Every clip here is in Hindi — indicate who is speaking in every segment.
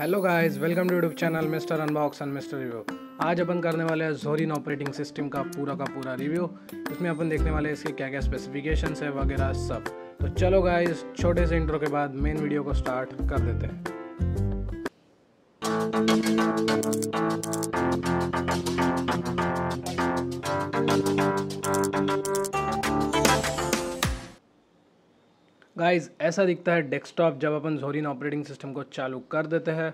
Speaker 1: hello guys welcome to YouTube channel mister unbox and mister review आज अपन करने वाले हैं जोरिन ऑपरेटिंग सिस्टम का पूरा का पूरा रिव्यू इसमें अपन देखने वाले हैं इसके क्या क्या स्पेसिफिकेशंस है वगैरह सब तो चलो गाइस छोटे से इंट्रो के बाद मेन वीडियो को स्टार्ट कर देते हैं गाइस ऐसा दिखता है डेस्कटॉप जब अपन जोरिन ऑपरेटिंग सिस्टम को चालू कर देते हैं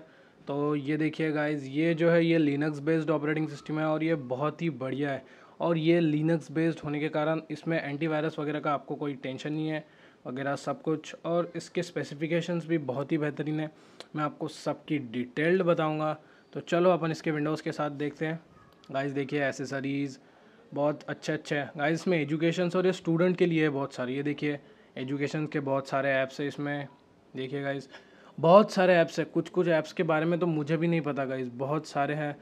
Speaker 1: तो ये देखिए गाइस ये जो है ये लिनक्स बेस्ड ऑपरेटिंग सिस्टम है और ये बहुत ही बढ़िया है और ये लिनक्स बेस्ड होने के कारण इसमें एंटीवायरस वगैरह का आपको कोई टेंशन नहीं है वगैरह सब कुछ और इसके स्पेसिफिकेशंस भी बहुत ही बेहतरीन है मैं आपको सबकी डिटेल्ड बताऊंगा तो चलो अपन इसके विंडोज़ के साथ देखते हैं गाइस देखिए एसेसरीज़ बहुत अच्छे अच्छे हैं गाइस इसमें एजुकेशन और ये स्टूडेंट के लिए बहुत सारी ये देखिए एजुकेशन के बहुत सारे ऐप्स है इसमें देखिए गाइस बहुत सारे ऐप्स है कुछ कुछ ऐप्स के बारे में तो मुझे भी नहीं पता गाइज बहुत सारे हैं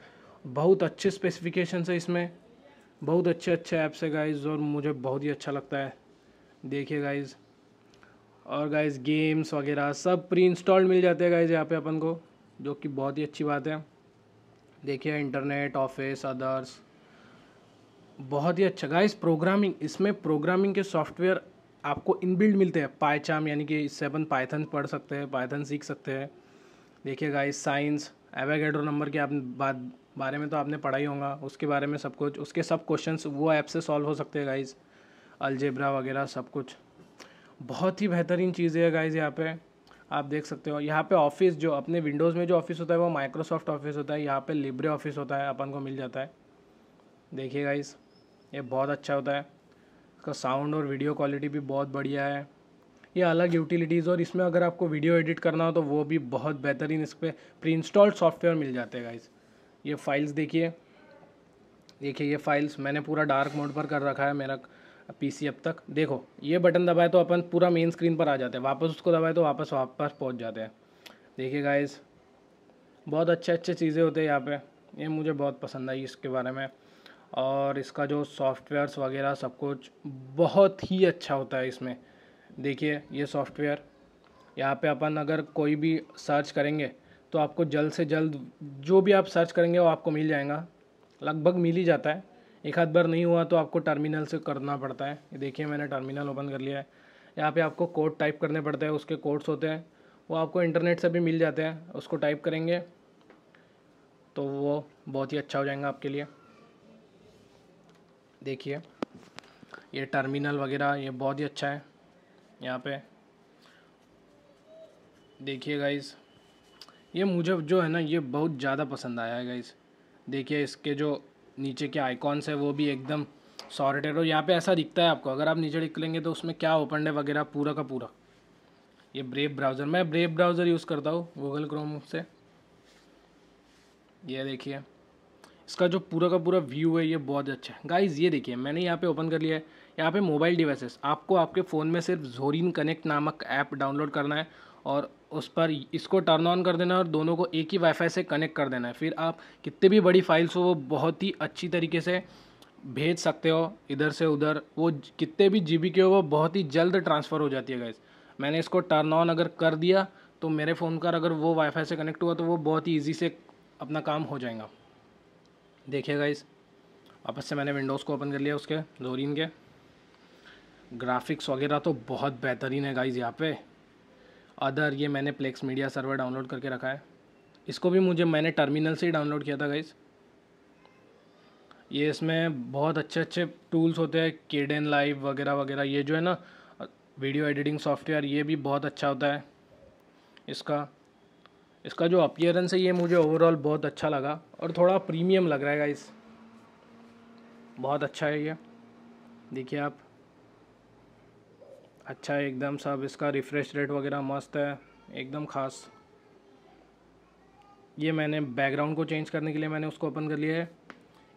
Speaker 1: बहुत अच्छे स्पेसिफिकेशन है इसमें बहुत अच्छे अच्छे ऐप्स है गाइज और मुझे बहुत ही अच्छा लगता है देखिए गाइस और गाइज गेम्स वगैरह सब प्री इंस्टॉल्ड मिल जाते हैं गाइज यहाँ पे अपन को जो कि बहुत ही अच्छी बात है देखिए इंटरनेट ऑफिस अदर्स बहुत ही अच्छा गाइस प्रोग्रामिंग इसमें प्रोग्रामिंग के सॉफ्टवेयर आपको इनबिल्ड मिलते हैं पाईचाम यानी कि सेवन पाइथन पढ़ सकते हैं पाइथन सीख सकते हैं देखिए गाइस साइंस एवेगेडो नंबर के आपने बात बारे में तो आपने पढ़ा ही होगा उसके बारे में सब कुछ उसके सब क्वेश्चंस वो ऐप से सॉल्व हो सकते हैं गाइस अलजेब्रा वगैरह सब कुछ बहुत ही बेहतरीन चीज़ें है गाइज यहाँ पे आप देख सकते हो यहाँ पे ऑफिस जो अपने विंडोज़ में जो ऑफिस होता है वो माइक्रोसॉफ्ट ऑफिस होता है यहाँ पे लिब्रे ऑफिस होता है अपन को मिल जाता है देखिए गाइज ये बहुत अच्छा होता है इसका साउंड और वीडियो क्वालिटी भी बहुत बढ़िया है ये अलग यूटिलिटीज़ और इसमें अगर आपको वीडियो एडिट करना हो तो वो भी बहुत बेहतरीन इस पर प्री इंस्टॉल्ड सॉफ्टवेयर मिल जाते हैं गाइस ये फाइल्स देखिए देखिए ये फाइल्स मैंने पूरा डार्क मोड पर कर रखा है मेरा पीसी अब तक देखो ये बटन दबाए तो अपन पूरा मेन स्क्रीन पर आ जाते हैं वापस उसको दबाए तो वापस वापस पहुंच जाते हैं देखिए गाइस बहुत अच्छे अच्छे चीज़ें होते हैं यहाँ पे ये मुझे बहुत पसंद आई इसके बारे में और इसका जो सॉफ्टवेयर्स वगैरह सब कुछ बहुत ही अच्छा होता है इसमें देखिए ये सॉफ्टवेयर यहाँ पे अपन अगर कोई भी सर्च करेंगे तो आपको जल्द से जल्द जो भी आप सर्च करेंगे वो आपको मिल जाएगा लगभग मिल ही जाता है एक हाथ बार नहीं हुआ तो आपको टर्मिनल से करना पड़ता है देखिए मैंने टर्मिनल ओपन कर लिया है यहाँ पे आपको कोड टाइप करने पड़ते हैं उसके कोड्स होते हैं वो आपको इंटरनेट से भी मिल जाते हैं उसको टाइप करेंगे तो वो बहुत ही अच्छा हो जाएगा आपके लिए देखिए ये टर्मिनल वगैरह ये बहुत ही अच्छा है यहाँ पे देखिए गाइस ये मुझे जो है ना ये बहुत ज़्यादा पसंद आया है गाइस देखिए इसके जो नीचे के आइकॉन्स है वो भी एकदम सॉर्टेड और यहाँ पे ऐसा दिखता है आपको अगर आप नीचे लेंगे तो उसमें क्या ओपन है वगैरह पूरा का पूरा ये ब्रेव ब्राउज़र मैं ब्रेव ब्राउज़र यूज़ करता हूँ गूगल क्रोम से ये देखिए इसका जो पूरा का पूरा व्यू है ये बहुत अच्छा है गाइज़ ये देखिए मैंने यहाँ पे ओपन कर लिया है यहाँ पे मोबाइल डिवाइसेस आपको आपके फ़ोन में सिर्फ जोरिन कनेक्ट नामक ऐप डाउनलोड करना है और उस पर इसको टर्न ऑन कर देना है और दोनों को एक ही वाईफाई से कनेक्ट कर देना है फिर आप कितने भी बड़ी फाइल्स हो वो बहुत ही अच्छी तरीके से भेज सकते हो इधर से उधर वो कितने भी जी के हो वो बहुत ही जल्द ट्रांसफ़र हो जाती है गैस मैंने इसको टर्न ऑन अगर कर दिया तो मेरे फ़ोन का अगर वो वाईफाई से कनेक्ट हुआ तो वो बहुत ही ईजी से अपना काम हो जाएगा देखिए इस वापस से मैंने विंडोज़ को ओपन कर लिया उसके जोरिन के ग्राफिक्स वगैरह तो बहुत बेहतरीन है गाइज़ यहाँ पे अदर ये मैंने प्लेक्स मीडिया सर्वर डाउनलोड करके रखा है इसको भी मुझे मैंने टर्मिनल से ही डाउनलोड किया था गाइज़ ये इसमें बहुत अच्छे अच्छे टूल्स होते हैं केडन लाइव वगैरह वगैरह ये जो है ना वीडियो एडिटिंग सॉफ्टवेयर ये भी बहुत अच्छा होता है इसका इसका जो अपियरेंस है ये मुझे ओवरऑल बहुत अच्छा लगा और थोड़ा प्रीमियम लग रहा है इस बहुत अच्छा है ये देखिए आप अच्छा है एकदम सब इसका रिफ्रेश रेट वगैरह मस्त है एकदम ख़ास ये मैंने बैकग्राउंड को चेंज करने के लिए मैंने उसको ओपन कर लिया है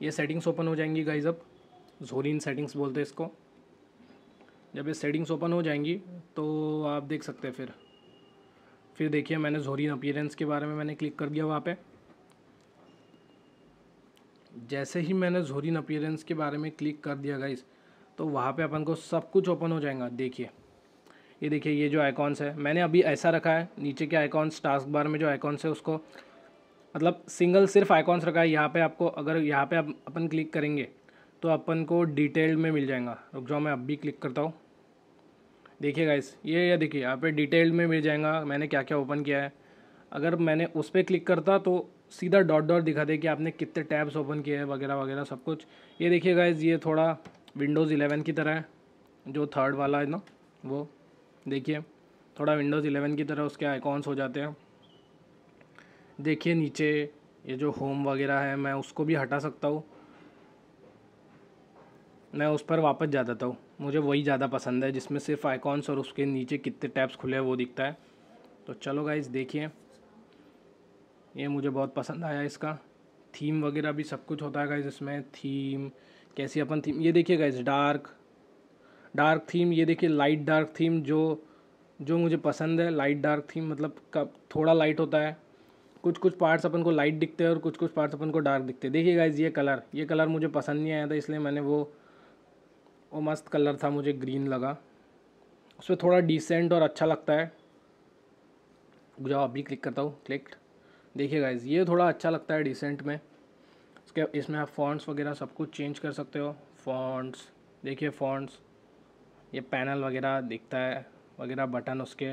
Speaker 1: ये सेटिंग्स ओपन हो जाएंगी गाइज अब जोरिन सेटिंग्स बोलते हैं इसको जब ये सेटिंग्स ओपन हो जाएंगी तो आप देख सकते हैं फिर फिर देखिए मैंने जोरिन अपियरेंस के बारे में मैंने क्लिक कर दिया वहाँ पे जैसे ही मैंने जोरिन अपियरेंस के बारे में क्लिक कर दिया गाइस तो वहाँ पे अपन को सब कुछ ओपन हो जाएगा देखिए ये देखिए ये जो आइकॉन्स है मैंने अभी ऐसा रखा है नीचे के आइकॉन्स टास्क बार में जो आइकॉन्स है उसको मतलब सिंगल सिर्फ आइकॉन्स रखा है यहाँ पर आपको अगर यहाँ पर आप अपन क्लिक करेंगे तो अपन को डिटेल में मिल जाएगा रुक जाओ मैं अब भी क्लिक करता हूँ देखिए गाइस ये ये देखिए यहाँ पे डिटेल में मिल जाएगा मैंने क्या क्या ओपन किया है अगर मैंने उस पर क्लिक करता तो सीधा डॉट डॉट दिखा दे कि आपने कितने टैब्स ओपन किए हैं वगैरह वगैरह सब कुछ ये देखिए गाइज ये थोड़ा विंडोज़ इलेवन की तरह है जो थर्ड वाला है ना वो देखिए थोड़ा विंडोज़ इलेवन की तरह उसके आइकॉन्स हो जाते हैं देखिए नीचे ये जो होम वगैरह है मैं उसको भी हटा सकता हूँ मैं उस पर वापस जाता था मुझे वही ज़्यादा पसंद है जिसमें सिर्फ आइकॉन्स और उसके नीचे कितने टैब्स खुले हैं वो दिखता है तो चलो गाइज देखिए ये मुझे बहुत पसंद आया इसका थीम वगैरह भी सब कुछ होता है गाइज इसमें थीम कैसी अपन थीम ये देखिए गाइज डार्क डार्क थीम ये देखिए लाइट डार्क थीम जो जो मुझे पसंद है लाइट डार्क थीम मतलब कब थोड़ा लाइट होता है कुछ कुछ पार्ट्स अपन को लाइट दिखते हैं और कुछ कुछ पार्ट्स अपन को डार्क दिखते हैं देखिए गाइज ये कलर ये कलर मुझे पसंद नहीं आया था इसलिए मैंने वो वो मस्त कलर था मुझे ग्रीन लगा उसमें थोड़ा डिसेंट और अच्छा लगता है जाओ अभी क्लिक करता हूँ क्लिक देखिए गाइज ये थोड़ा अच्छा लगता है डिसेंट में इसके इसमें आप फॉन्ट्स वगैरह सब कुछ चेंज कर सकते हो फॉन्ट्स देखिए फॉन्ट्स ये पैनल वगैरह दिखता है वगैरह बटन उसके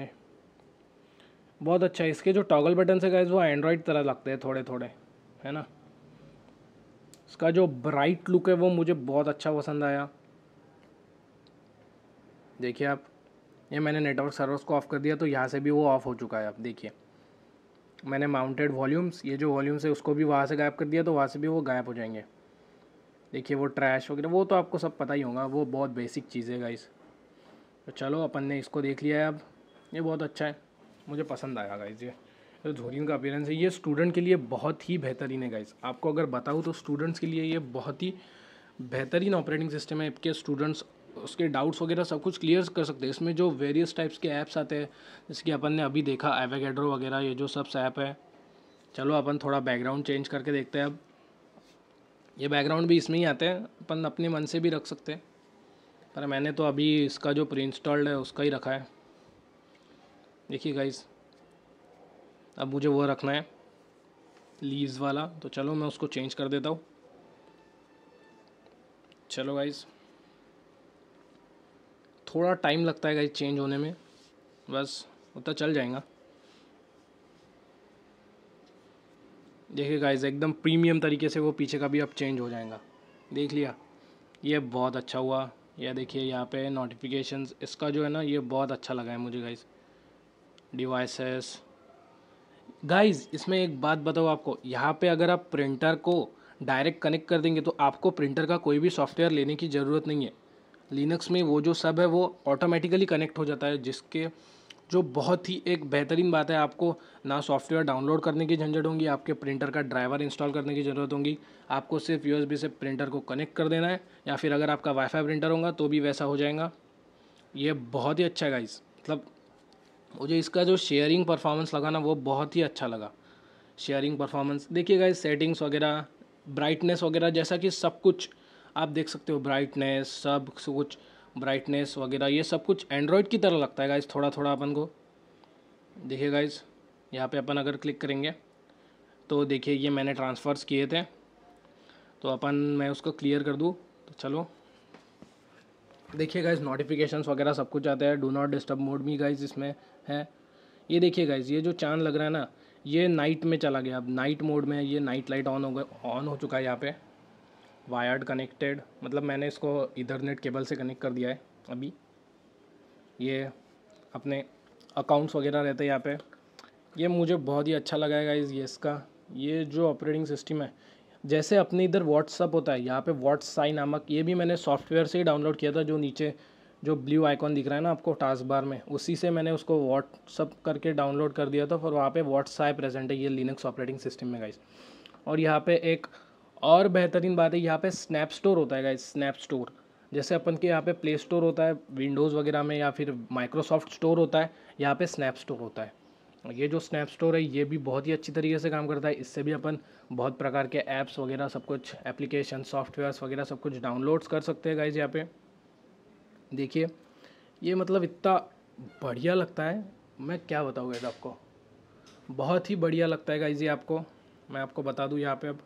Speaker 1: बहुत अच्छा है इसके जो टॉगल बटन है गाइज वो एंड्रॉयड तरह लगते हैं थोड़े थोड़े है ना इसका जो ब्राइट लुक है वो मुझे बहुत अच्छा पसंद आया देखिए आप ये मैंने नेटवर्क सर्वर्स को ऑफ़ कर दिया तो यहाँ से भी वो ऑफ़ हो चुका है आप देखिए मैंने माउंटेड वॉल्यूम्स ये जो वॉल्यूम्स है उसको भी वहाँ से गायब कर दिया तो वहाँ से भी वो गायब हो जाएंगे देखिए वो ट्रैश वगैरह वो तो आपको सब पता ही होगा वो बहुत बेसिक चीज़ है गाइस तो चलो अपन ने इसको देख लिया है अब ये बहुत अच्छा है मुझे पसंद आया गाइस ये जो तो का अपीयरेंस है ये स्टूडेंट के लिए बहुत ही बेहतरीन है गाइस आपको अगर बताऊँ तो स्टूडेंट्स के लिए ये बहुत ही बेहतरीन ऑपरेटिंग सिस्टम है इसके स्टूडेंट्स उसके डाउट्स वगैरह सब कुछ क्लियर कर सकते हैं इसमें जो वेरियस टाइप्स के ऐप्स आते हैं जैसे कि अपन ने अभी देखा एवेगेड्रो वगैरह ये जो सब ऐप है चलो अपन थोड़ा बैकग्राउंड चेंज करके देखते हैं अब ये बैकग्राउंड भी इसमें ही आते हैं अपन अपने मन से भी रख सकते हैं पर मैंने तो अभी इसका जो प्री इंस्टॉल्ड है उसका ही रखा है देखिए गाइज अब मुझे वो रखना है लीज वाला तो चलो मैं उसको चेंज कर देता हूँ चलो गाइज़ थोड़ा टाइम लगता है गाइज चेंज होने में बस उतना तो चल जाएगा देखिए गाइज एकदम प्रीमियम तरीके से वो पीछे का भी अब चेंज हो जाएगा देख लिया ये बहुत अच्छा हुआ यह देखिए यहाँ पे नोटिफिकेशंस इसका जो है ना ये बहुत अच्छा लगा है मुझे गाइज डिवाइसेस गाइज इसमें एक बात बताओ आपको यहाँ पे अगर आप प्रिंटर को डायरेक्ट कनेक्ट कर देंगे तो आपको प्रिंटर का कोई भी सॉफ्टवेयर लेने की ज़रूरत नहीं है लिनक्स में वो जो सब है वो ऑटोमेटिकली कनेक्ट हो जाता है जिसके जो बहुत ही एक बेहतरीन बात है आपको ना सॉफ्टवेयर डाउनलोड करने की झंझट होंगी आपके प्रिंटर का ड्राइवर इंस्टॉल करने की ज़रूरत होगी आपको सिर्फ यू से प्रिंटर को कनेक्ट कर देना है या फिर अगर आपका वाईफाई प्रिंटर होगा तो भी वैसा हो जाएगा ये बहुत ही अच्छा है गाइस मतलब मुझे इसका जो शेयरिंग परफॉर्मेंस लगा ना वो बहुत ही अच्छा लगा शेयरिंग परफॉर्मेंस देखिए गाइस सेटिंग्स वगैरह ब्राइटनेस वगैरह जैसा कि सब कुछ आप देख सकते हो ब्राइटनेस सब कुछ ब्राइटनेस वगैरह ये सब कुछ एंड्रॉयड की तरह लगता है गाइज थोड़ा थोड़ा अपन को देखिए गाइज यहाँ पे अपन अगर क्लिक करेंगे तो देखिए ये मैंने ट्रांसफ़र्स किए थे तो अपन मैं उसको क्लियर कर दूँ तो चलो देखिए गाइज नोटिफिकेशन वगैरह सब कुछ आता है डो नॉट डिस्टर्ब मोड भी गाइज इसमें है ये देखिए गाइज ये जो चांद लग रहा है ना ये नाइट में चला गया अब नाइट मोड में ये नाइट लाइट ऑन हो गया ऑन हो चुका है यहाँ पे वायर्ड कनेक्टेड मतलब मैंने इसको इधरनेट केबल से कनेक्ट कर दिया है अभी ये अपने अकाउंट्स वगैरह रहते हैं यहाँ पे ये मुझे बहुत ही अच्छा लगा है गाइज़ ये इसका ये जो ऑपरेटिंग सिस्टम है जैसे अपने इधर व्हाट्सअप होता है यहाँ पे आई नामक ये भी मैंने सॉफ्टवेयर से ही डाउनलोड किया था जो नीचे जो ब्लू आइकॉन दिख रहा है ना आपको टास्क बार में उसी से मैंने उसको व्हाट्सअप करके डाउनलोड कर दिया था और वहाँ पे व्हाट्सएप प्रेजेंट है ये लिनक्स ऑपरेटिंग सिस्टम में गाइस और यहाँ पे एक और बेहतरीन बात है यहाँ पे स्नैप स्टोर होता है स्नैप स्टोर जैसे अपन के यहाँ पे प्ले स्टोर होता है विंडोज़ वगैरह में या फिर माइक्रोसॉफ्ट स्टोर होता है यहाँ पे स्नैप स्टोर होता है ये जो स्नैप स्टोर है ये भी बहुत ही अच्छी तरीके से काम करता है इससे भी अपन बहुत प्रकार के ऐप्स वगैरह सब कुछ एप्लीकेशन सॉफ्टवेयर्स वगैरह सब कुछ डाउनलोड्स कर सकते हैं गाइज यहाँ पे देखिए ये मतलब इतना बढ़िया लगता है मैं क्या बताऊँगा आपको बहुत ही बढ़िया लगता है गाइज ये आपको मैं आपको बता दूँ यहाँ पे अब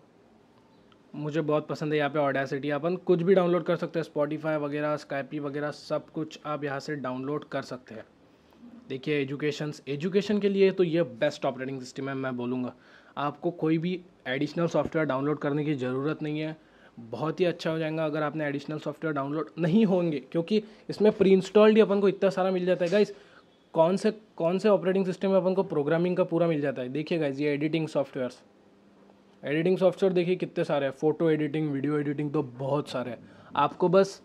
Speaker 1: मुझे बहुत पसंद है यहाँ पे ऑडासिटी अपन कुछ भी डाउनलोड कर सकते हैं स्पॉटीफाई वगैरह स्काइपी वगैरह सब कुछ आप यहाँ से डाउनलोड कर सकते हैं देखिए एजुकेशन एजुकेशन के लिए तो ये बेस्ट ऑपरेटिंग सिस्टम है मैं बोलूँगा आपको कोई भी एडिशनल सॉफ्टवेयर डाउनलोड करने की ज़रूरत नहीं है बहुत ही अच्छा हो जाएगा अगर आपने एडिशनल सॉफ्टवेयर डाउनलोड नहीं होंगे क्योंकि इसमें प्री इंस्टॉल्ड ही अपन को इतना सारा मिल जाता है गाइस कौन से कौन से ऑपरेटिंग सिस्टम में अपन को प्रोग्रामिंग का पूरा मिल जाता है देखिए गाइज ये एडिटिंग सॉफ्टवेयर्स एडिटिंग सॉफ्टवेयर देखिए कितने सारे हैं फ़ोटो एडिटिंग वीडियो एडिटिंग तो बहुत सारे हैं आपको बस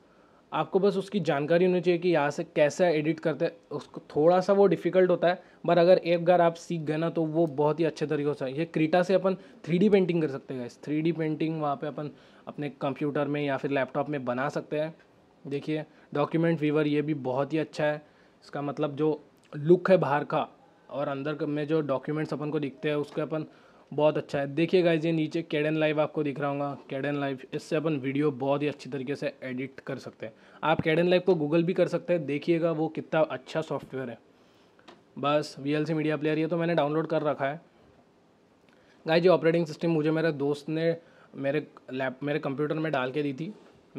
Speaker 1: आपको बस उसकी जानकारी होनी चाहिए कि यहाँ से कैसे एडिट करते हैं उसको थोड़ा सा वो डिफ़िकल्ट होता है पर अगर एक बार आप सीख गए ना तो वो बहुत ही अच्छे तरीके से ये क्रीटा से अपन थ्री पेंटिंग कर सकते हैं थ्री पेंटिंग वहाँ पर अपन अपने कंप्यूटर में या फिर लैपटॉप में बना सकते हैं देखिए डॉक्यूमेंट वीवर ये भी बहुत ही अच्छा है इसका मतलब जो लुक है बाहर का और अंदर में जो डॉक्यूमेंट्स अपन को दिखते हैं उसके अपन बहुत अच्छा है देखिए गाइज ये नीचे कैडन लाइव आपको दिख रहा होगा कैडन लाइव इससे अपन वीडियो बहुत ही अच्छी तरीके से एडिट कर सकते हैं आप कैडन लाइव को गूगल भी कर सकते हैं देखिएगा वो कितना अच्छा सॉफ्टवेयर है बस वी मीडिया प्लेयर ये तो मैंने डाउनलोड कर रखा है गाइज ये ऑपरेटिंग सिस्टम मुझे मेरे दोस्त ने मेरे लैप मेरे कंप्यूटर में डाल के दी थी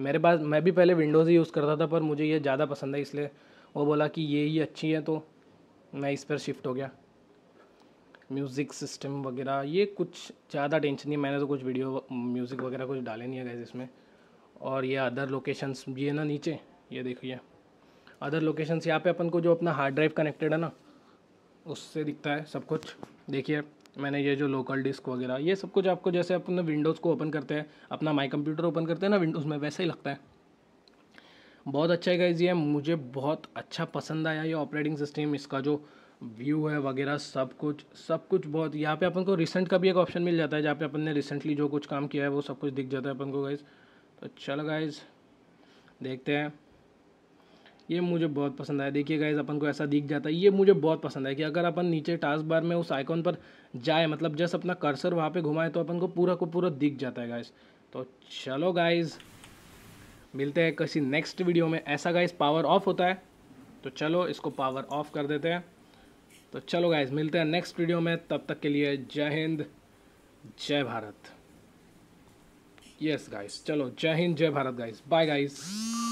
Speaker 1: मेरे पास मैं भी पहले विंडोज़ ही यूज़ करता था पर मुझे ये ज़्यादा पसंद है इसलिए वो बोला कि ये ही अच्छी है तो मैं इस पर शिफ्ट हो गया म्यूज़िक सिस्टम वगैरह ये कुछ ज़्यादा टेंशन नहीं मैंने तो कुछ वीडियो म्यूज़िक वगैरह कुछ डाले नहीं है गैस इसमें और ये अदर लोकेशंस ये ना नीचे ये देखिए अदर लोकेशंस यहाँ पे अपन को जो अपना हार्ड ड्राइव कनेक्टेड है ना उससे दिखता है सब कुछ देखिए मैंने ये जो लोकल डिस्क वगैरह ये सब कुछ आपको जैसे अपन विंडोज़ को ओपन करते हैं अपना माई कंप्यूटर ओपन करते हैं ना विंडोज़ में वैसे ही लगता है बहुत अच्छा है गाइज ये मुझे बहुत अच्छा पसंद आया ये ऑपरेटिंग सिस्टम इसका जो व्यू है वगैरह सब कुछ सब कुछ बहुत यहाँ पे अपन को रिसेंट का भी एक ऑप्शन मिल जाता है जहाँ पे अपन ने रिसेंटली जो कुछ काम किया है वो सब कुछ दिख जाता है अपन को गाइज तो चलो गाइज देखते हैं ये मुझे बहुत पसंद आया देखिए गाइज अपन को ऐसा दिख जाता है ये मुझे बहुत पसंद है कि अगर अपन नीचे टास्क बार में उस आइकॉन पर जाए मतलब जस्ट अपना कर्सर वहाँ पे घुमाए तो अपन को पूरा को पूरा दिख जाता है गाइज तो चलो गाइज मिलते हैं किसी नेक्स्ट वीडियो में ऐसा गाइज पावर ऑफ होता है तो चलो इसको पावर ऑफ कर देते हैं तो चलो गाइज मिलते हैं नेक्स्ट वीडियो में तब तक के लिए जय हिंद जय भारत यस गाइस चलो जय हिंद जय भारत गाइस बाय गाइस